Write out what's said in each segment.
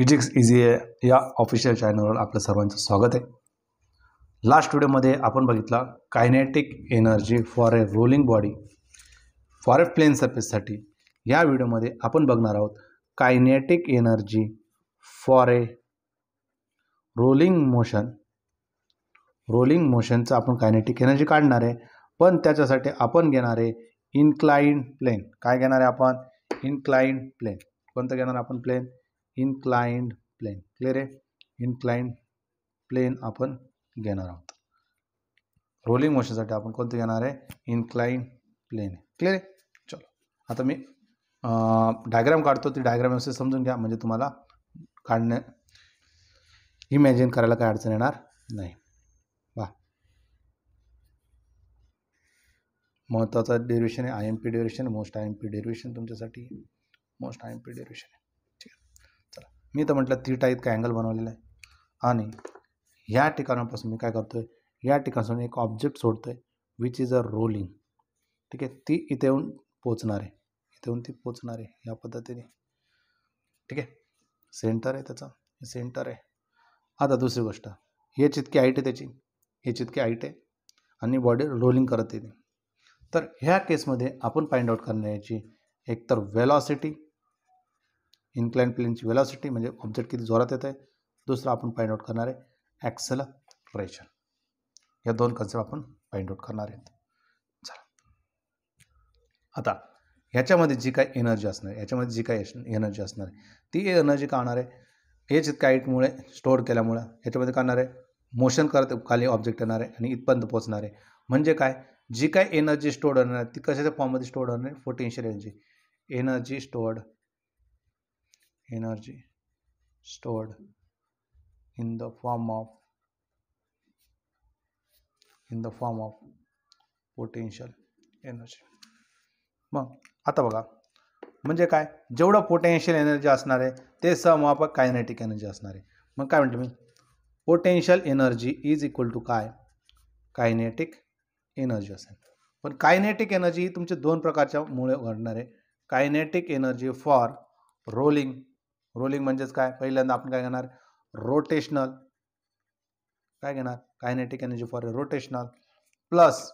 physics easy आहे या official चॅनलवर आपलं सर्वांचं स्वागत आहे लास्ट व्हिडिओमध्ये आपण बघितला kinetic energy for a rolling body for a plane सर्फेससाठी या व्हिडिओमध्ये आपण बघणार आहोत kinetic energy for a rolling motion rolling मोशनचं आपण कायनेटिक एनर्जी काढणार आहे पण त्याच्यासाठी आपण घेणार आहे इन्क्लाइन प्लेन काय घेणार आहे आपण इन्क्लाइन प्लेन कोणतं घेणार आपण प्लेन इनक्लाइंड प्लेन क्लिअर आहे इनक्लाइंड प्लेन आपण घेणार आहोत रोलिंग मोशनसाठी आपण कोणतं घेणार आहे इनक्लाइंड प्लेन क्लिअर आहे चलो आता मी डायग्राम काढतो ती डायग्राम व्यवस्थित समजून घ्या म्हणजे तुम्हाला काढणे इमॅजिन करायला काय अडचण येणार नाही वा महत्त्वाचा डेरिवेशन आहे I M P derivation most I M P derivation तुमच्यासाठी most I M P derivation मी तर म्हटलं टाईप इतका अँगल बनवलेला आहे आणि ह्या ठिकाणापासून मी काय करतो आहे या ठिकाणापासून एक ऑब्जेक्ट सोडतो आहे विच इज अ रोलिंग ठीक आहे ती इथे येऊन पोचणार आहे इथे येऊन ती पोचणार आहे या पद्धतीने ठीक आहे सेंटर आहे त्याचा सेंटर आहे आता दुसरी गोष्ट हे इतकी आईट आहे त्याची हे इतकी आईट आहे आणि बॉडी रोलिंग करत येते तर ह्या केसमध्ये आपण फाइंड आउट करण्याची एकतर वेलॉसिटी इन्क्लाइंड प्लेनची वेलॉसिटी म्हणजे ऑब्जेक्ट किती जोरात येत आहे दुसरं आपण फाइंड आउट करणार आहे रेशन या दोन कन्सेप्ट आपण फाइंड आउट करणार आहे चला आता ह्याच्यामध्ये जी काय एनर्जी असणार आहे याच्यामध्ये जी काय एनर्जी असणार आहे ती एनर्जी का आणणार आहे हे इतक्या हाईटमुळे स्टोअर केल्यामुळे याच्यामध्ये का आहे मोशन करत खाली ऑब्जेक्ट येणार आहे आणि इथपर्यंत पोहोचणार आहे म्हणजे काय जी काय एनर्जी स्टोर्ड होणार आहे ती कशाच्या फॉर्ममध्ये स्टोअर्ड होणार आहे potential energy energy stored energy stored in the form of in the form of potential energy मग आता बघा म्हणजे काय जेवढं पोटेन्शियल एनर्जी असणार आहे ते समवापक कायनेटिक एनर्जी असणार आहे मग काय म्हणते मी potential energy is equal to काय कायनेटिक एनर्जी असेल पण कायनेटिक एनर्जी ही तुमच्या दोन प्रकारच्या मुळे घडणार आहे kinetic energy for rolling rolling म्हणजेच काय पहिल्यांदा आपण काय घेणार रोटेशनल काय घेणार kinetic energy for rotational plus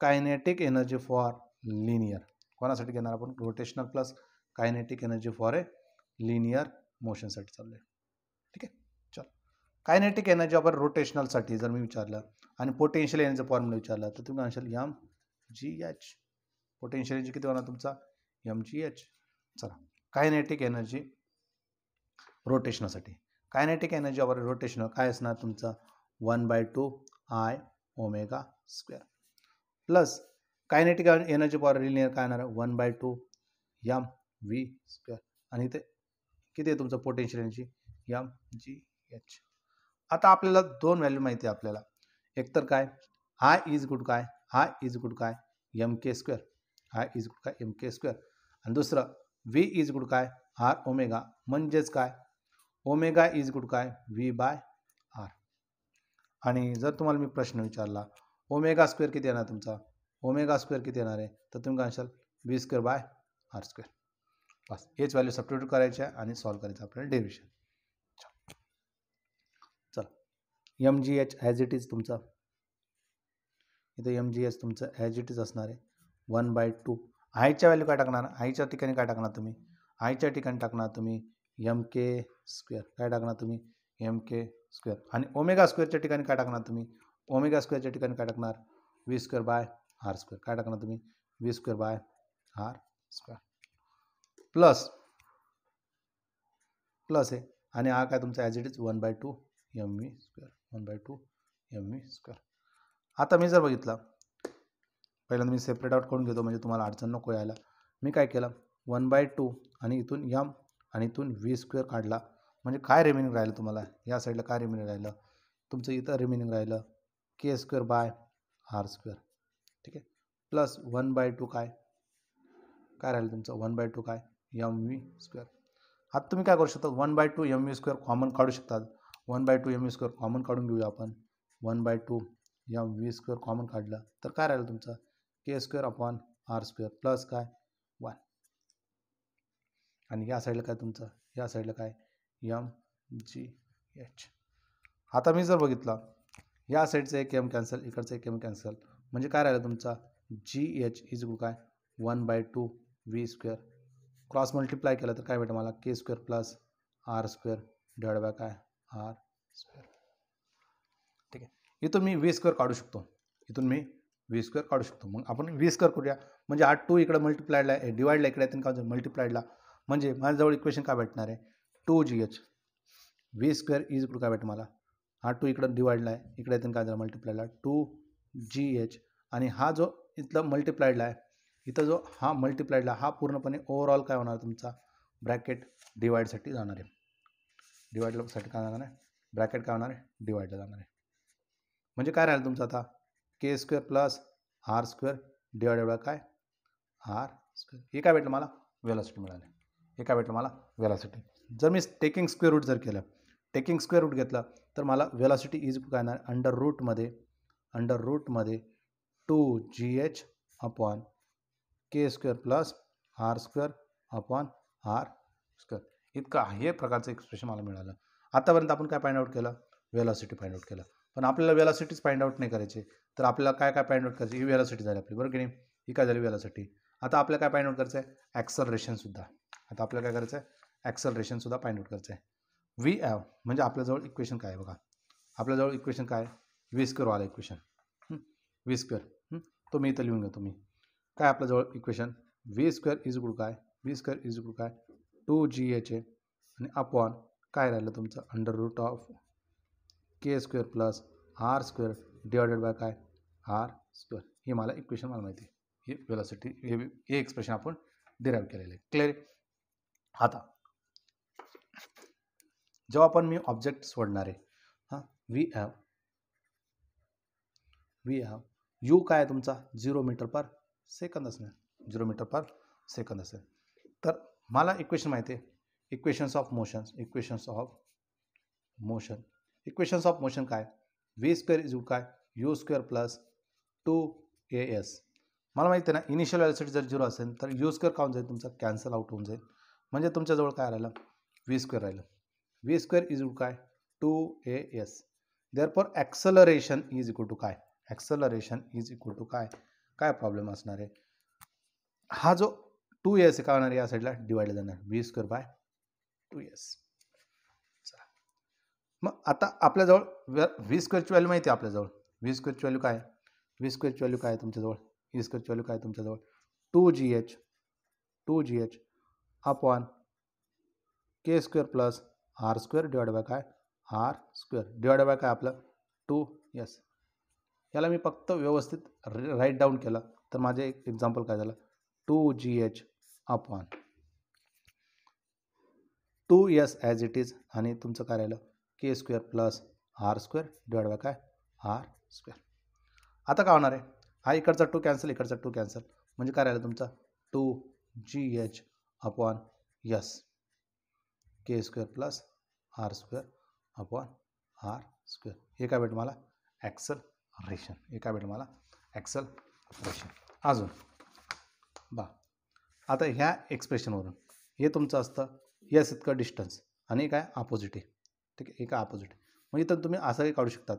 kinetic energy for linear कोणासाठी घेणार आपण rotational plus kinetic energy for a linear मोशनसाठी चाललं आहे ठीक आहे चल कायनेटिक एनर्जी आपण रोटेशनलसाठी जर मी विचारलं आणि पोटेन्शियल एनर्जी फॉर्म्युला विचारला तर तुम्ही म्हणशाल M G H potential energy किती होणार तुमचा एम जी एच चला कायनेटिक एनर्जी रोटेशनासाठी कायनेटिक एनर्जी ऑफ रोटेशन काय असणार तुमचा one by two I omega square plus kinetic energy power रिलिनियर काय येणार one by two M V square आणि इथे किती आहे तुमचं potential energy M G H आता आपल्याला दोन व्हॅल्यू माहिती आहे आपल्याला एकतर काय हाय इज गुड काय हाय इज गुड काय M K square I is good काय एम के स्क्वेअर आणि दुसरं व्ही इज गुड काय आर ओमेगा म्हणजेच काय ओमेगा इज गुड काय व्ही बाय आर आणि जर तुम्हाला मी प्रश्न विचारला ओमेगा स्क्वेअर किती येणार तुमचा ओमेगा स्क्वेअर किती येणार आहे तर तुम्ही काय असाल V square by R square बस हेच व्हॅल्यू सबस्टिट्यूट करायचे आणि सॉल्व्ह करायचं आपल्याला डेव्हिशन चला M G H as it is तुमचा इथं एम जी एच तुमचं ॲज इट इज असणार आहे वन बाय टू आयच्या व्हॅल्यू काय टाकणार आईच्या ठिकाणी काय टाकणार तुम्ही आयच्या ठिकाणी टाकणार तुम्ही एम के स्क्वेअर काय टाकणार तुम्ही एम के स्क्वेअर आणि ओमेगा स्क्वेअरच्या ठिकाणी काय टाकणार तुम्ही ओमेगा स्क्वेअरच्या ठिकाणी काय टाकणार V square by R square काय टाकणार तुम्ही V square by R square plus plus आहे आणि हा काय तुमचा as it is one by two M V square one by two M V square आता मी जर बघितलं पहिल्यांदा मी सेपरेट आउट करून घेतो म्हणजे तुम्हाला अडचण नको यायला मी काय केलं वन बाय टू आणि इथून यम आणि इथून वी स्क्वेअर काढला म्हणजे काय रिमेनिंग राहिलं तुम्हाला या साईडला काय रिमेनिंग राहिलं तुमचं इथं रिमेनिंग राहिलं K square by R square ठीक आहे प्लस वन बाय टू काय काय राहिलं तुमचं वन बाय टू काय यम व्ही स्क्वेअर आता तुम्ही काय करू शकता one by two M U square common काढू शकतात one by two M U square common काढून घेऊया आपण one by two M V square common काढलं तर काय राहिलं तुमचं K square upon R square plus काय वन आणि या साईडला काय तुमचं या साईडला काय यम जी एच आता मी जर बघितला या साईडचं एक एम कॅन्सल इकडचं एक एम कॅन्सल म्हणजे काय राहिलं तुमचा जी एच इज गुड काय one by two V square cross multiply केलं तर काय भेटेल मला K square plus R square divide by काय आर स्क्वेअर ठीक आहे इथून मी वी स्क्वेअर काढू शकतो इथून मी वी स्क्वेअर काढू शकतो मग आपण वी स्क्वेअर करूया म्हणजे आठ टू इकडं मल्टिप्लायडला आहे डिवाईडला इकडे काय झालं मल्टिप्लायडला म्हणजे माझ्याजवळ इक्वेशन काय भेटणार आहे two G H V square is इकडून काय भेट मला हा टू इकडं डिवाईडला आहे इकडे येते काय झालं मल्टिप्लायला टू जी एच आणि हा जो इथला मल्टिप्लायडला आहे इथं जो हा मल्टिप्लायडला हा पूर्णपणे ओव्हरऑल काय होणार तुमचा ब्रॅकेट डिवाईडसाठी जाणार आहे डिवाईडसाठी काय जाणार आहे ब्रॅकेट काय होणार आहे डिवाईडला जाणार आहे म्हणजे काय राहिलं तुमचं आता K square plus R square divided by काय आर स्क्वेअर हे काय भेटलं मला वेलॉसिटी मिळाली हे काय भेटलं मला वेलॉसिटी जर मी टेकिंग स्क्वेअर रूट जर केलं टेकिंग स्क्वेअर रूट घेतला तर मला वेलॉसिटी इज काय नाही अंडर रूटमध्ये अंडर रूटमध्ये two G H upon K square plus R square upon R square इतकं हे प्रकारचं एक्सप्रेशन मला मिळालं आतापर्यंत आपण काय फाइंड आउट केलं वेलॉसिटी फाइंड आउट केलं पण आपल्याला वेलासिटीच फाइंड आउट नाही करायचे तर आपल्याला काय काय फाइंड आउट करायचे ही वेलासिटी झाली आपली बरोबर की नाही ही काय झाली वेलासिटी आता आपल्याला काय फाइंड आउट करायचं आहे ॲक्सलरेशनसुद्धा आता आपल्याला काय करायचं आहे ॲक्सलरेशनसुद्धा फाइंड आउट करायचं आहे वी ॲव म्हणजे आपल्याजवळ इक्वेशन काय आहे बघा आपल्याजवळ इक्वेशन काय आहे वी वाला इक्वेशन वी स्क्वेअर तो मी इथं लिहून घेतो मी काय आपल्याजवळ equation V square is good काय वी स्क्वेअर इज गुड काय टू जी एच ए आणि अपॉन काय राहिलं तुमचं under root of K square plus R square divided by काय आर स्क्वेअर हे मला इक्वेशन मला माहिती आहे हे वेलॉसिटी हे हे एक्सप्रेशन आपण डिराईव्ह केलेलं आहे क्लिअर आता जेव्हा आपण मी ऑब्जेक्ट सोडणार आहे हां we have we have U काय तुमचा झिरो मीटर पर सेकंद असणार झिरो मीटर पर सेकंद असेल तर मला इक्वेशन माहिती आहे equations of motions equations of motion equations of motion काय वी स्क्वेअर इज काय U square plus two A S मला माहिती आहे ना इनिशियल वेलसिटी जर झिरो असेल तर यू स्क्वेअर काउन जाईल तुमचा कॅन्सल आउट होऊन जाईल म्हणजे तुमच्याजवळ काय राहिलं वी स्क्वेअर राहिलं वी स्क्वेअर इज काय two A S there for acceleration is equal to काय ॲक्सलरेशन इज इक्वल टू काय काय प्रॉब्लेम असणार आहे हा जो टू एस काय होणार या साईडला डिवाइड जाणार V square by two S मग आता आपल्याजवळ व्या वीस स्क्वेअरची व्हॅल्यू माहिती आहे आपल्याजवळ वीस स्क्वेअरची व्हॅल्यू काय वीस स्क्वेअरची व्हॅल्यू काय आहे तुमच्याजवळ वीस स्क्वेअरची व्हॅल्यू काय तुमच्याजवळ two G H two G H upon K square plus R square divide by काय आर स्क्वेअर डिवाइड बाय काय आपलं टू यस याला मी फक्त व्यवस्थित राईट डाऊन केलं तर माझे एक एक्झाम्पल काय झालं two G H upon two S as it is आणि तुमचं काय राहिलं K square plus R square divide by काय आर स्क्वेअर आता काय होणार आहे हा इकडचा टू कॅन्सल इकडचा टू कॅन्सल म्हणजे काय राहिलं तुमचा two G H upon S K square plus R square upon R square हे काय भेट मला ॲक्सल रेशन हे काय भेट मला ॲक्सल रेशन अजून बा आता ह्या एक्सप्रेशनवरून हे तुमचं असतं यस इतकं डिस्टन्स आणि काय ऑपोजिट आहे ठीक आहे एका अपोजिट म्हणजे इथं तुम्ही असं काही काढू शकतात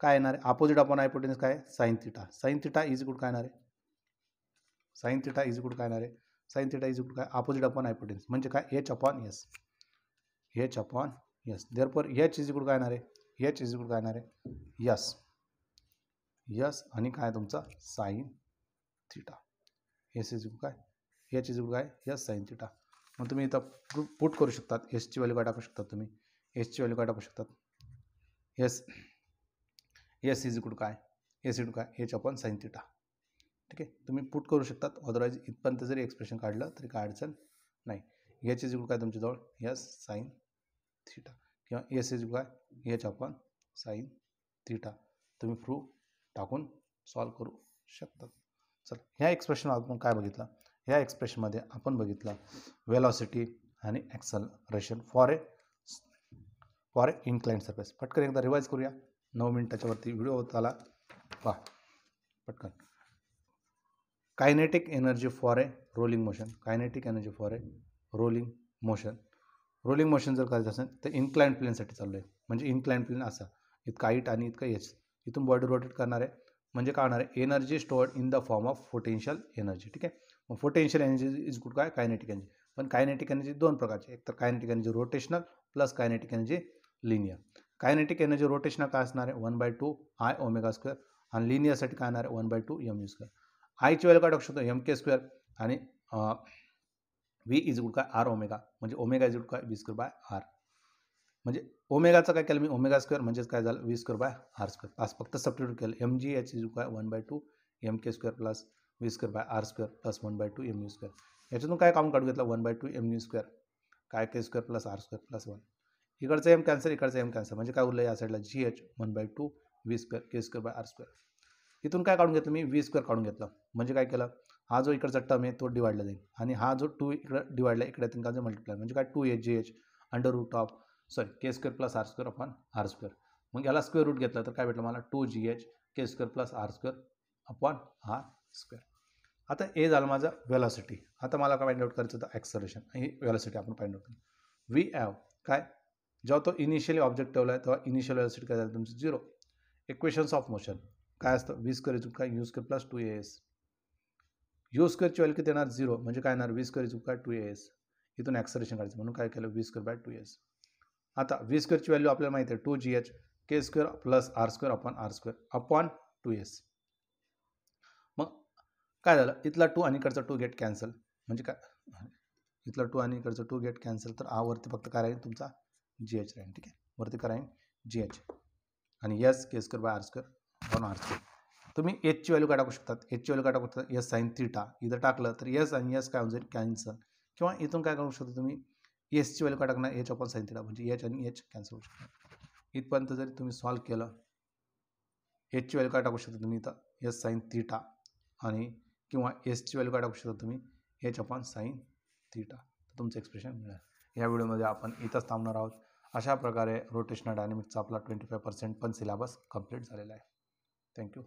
काय येणार आहे अपोजिट अपॉन हायपोटेन्स काय sine theta sine theta is good काय येणार आहे साईन थिटा इज गुड काय येणार आहे साईन थिटा इज गुड काय अपोजिट अपॉन हायपोटेन्स म्हणजे काय H upon S H upon S therefore H is good काय येणार आहे एच इज गुड काय येणार आहे यस यस आणि काय तुमचा sine theta S is good काय एच इज गुड काय यस साईन थिटा मग तुम्ही इथं पुट करू शकतात एसची व्हॅल्यू काय टाकू शकता तुम्ही एसची व्हॅल्यू काय टाकू शकतात एस एस इज इकडून काय एस इकडून काय एच अपॉन साईन थिटा ठीक आहे तुम्ही पुट करू शकतात अदरवाईज इथपर्यंत जरी एक्सप्रेशन काढलं तरी काय अडचण नाही एच इज इकडून काय तुमच्याजवळ यस साईन थिटा किंवा एस इज काय एच अपॉन साईन थिटा तुम्ही फ्रू टाकून सॉल्व करू शकतात चल ह्या एक्सप्रेशन आपण काय बघितलं ह्या एक्सप्रेशनमध्ये आपण बघितलं वेलॉसिटी आणि रेशन for a for incline surface पटकन एकदा रिवाइज करूया नऊ मिनिटाच्यावरती व्हिडिओ होत आला वा पटकन kinetic energy for a rolling motion kinetic energy for a rolling motion rolling motion जर करायचं असेल तर इन्क्लाइन प्लेनसाठी चाललो आहे म्हणजे इन्क्लाइन प्लेन असा इतका हाईट आणि इतका एच इथून बॉडी रोटेट करणार आहे म्हणजे काय होणार आहे energy stored in the form of potential energy ठीक आहे मग पोटेन्शियल एनर्जी इज गुड काय कायनेटिक एनर्जी पण कायनेटिक एनर्जी दोन प्रकारचे एक तर kinetic energy rotational plus kinetic energy linear kinetic energy rotation काय असणार आहे one by two I omega square आणि लिनियरसाठी काय येणार आहे one by two M U square आयची व्हॅल्यू काय टाकू शकतो एम के स्क्वेअर आणि व्ही इज गुड काय आर ओमेगा म्हणजे ओमेगा इज गुड काय वी स्क्वेअर बाय आर म्हणजे ओमेगाचं काय केलं मी ओमेगा स्क्वेअर म्हणजेच काय झालं V square by R square आज फक्त सबस्टिट्यूट केलं एम जी एच इज काय one by two M K square plus V square by R square plus one by two M U square याच्यातून काय count काढून घेतलं one by two M U square काय K square plus R square plus one इकडचं M cancel इकडचं M cancel म्हणजे काय उरलं या साईडला G H one by two V square K square by R square इथून काय काढून घेतलं मी वी स्क्वेअर काढून घेतलं म्हणजे काय केलं हा जो इकडचा टर्म आहे तो डिवाइडला जाईल आणि हा जो टू इकडं डिवाईडला इकडे त्यांचा मल्टिप्लाय म्हणजे काय two H G H under root of sorry K square plus R square upon R square मग याला स्क्वेअर रूट घेतला तर काय भेटलं मला two G H K square plus R square upon R square आता ए झालं माझं वेलॉसिटी आता मला काय फाइंड आउट करायचं होतं ॲक्सलरेशन ही वेलॉसिटी आपण फाइंड आउट करू वी हॅव काय जेव्हा तो इनिशियली ऑब्जेक्ट ठेवला आहे तेव्हा इनिशियल व्हॅलिसिटी काय झालं तुमचं झिरो इक्वेशन्स ऑफ मोशन काय असतं वीस करे चुका काय U square plus two A S U स्क्वेअरची व्हॅल्यू किती येणार झिरो म्हणजे काय येणार वीस करे चुका काय टू एस इथून ॲक्सरेशन काढायचं म्हणून काय केलं वीस स्क्वेअर बाय टू एस आता वीस स्क्वेअरची व्हॅल्यू आपल्याला माहिती आहे two G H K square plus R square upon R square upon two S मग काय झालं इथला टू आणि इकडचा टू गेट कॅन्सल म्हणजे काय इथला टू आणि इकडचं टू गेट कॅन्सल तर आवरती फक्त काय राहील तुमचा जी एच राहील ठीक आहे वरती कराईन जी एच आणि S K by R on R तुम्ही एचची व्हॅल्यू का टाकू शकतात एचची व्हॅल्यू काय टाकू शकता यस साईन थीटा इथं टाकलं तर यस आणि यस काय होऊन जाईल कॅन्सल किंवा इथून काय करू शकता तुम्ही एसची व्हॅल्यू काय टाकणार एच ऑपॉन साईन थीटा म्हणजे एच आणि एच कॅन्सल होऊ शकता इथपर्यंत जरी तुम्ही सॉल्व केलं एचची व्हॅल्यू काय टाकू शकता तुम्ही इथं यस साईन थीटा आणि किंवा एसची व्हॅल्यू काय टाकू शकता तुम्ही एच अपॉन साईन थीटा तर तुमचं एक्सप्रेशन मिळेल या व्हिडिओमध्ये आपण इथंच थांबणार आहोत अशा प्रकारे रोटेशनल डायनेमिक्सचा आपला ट्वेंटी फाय पर्सेंट पण सिलेबस कंप्लीट झालेला आहे थँक्यू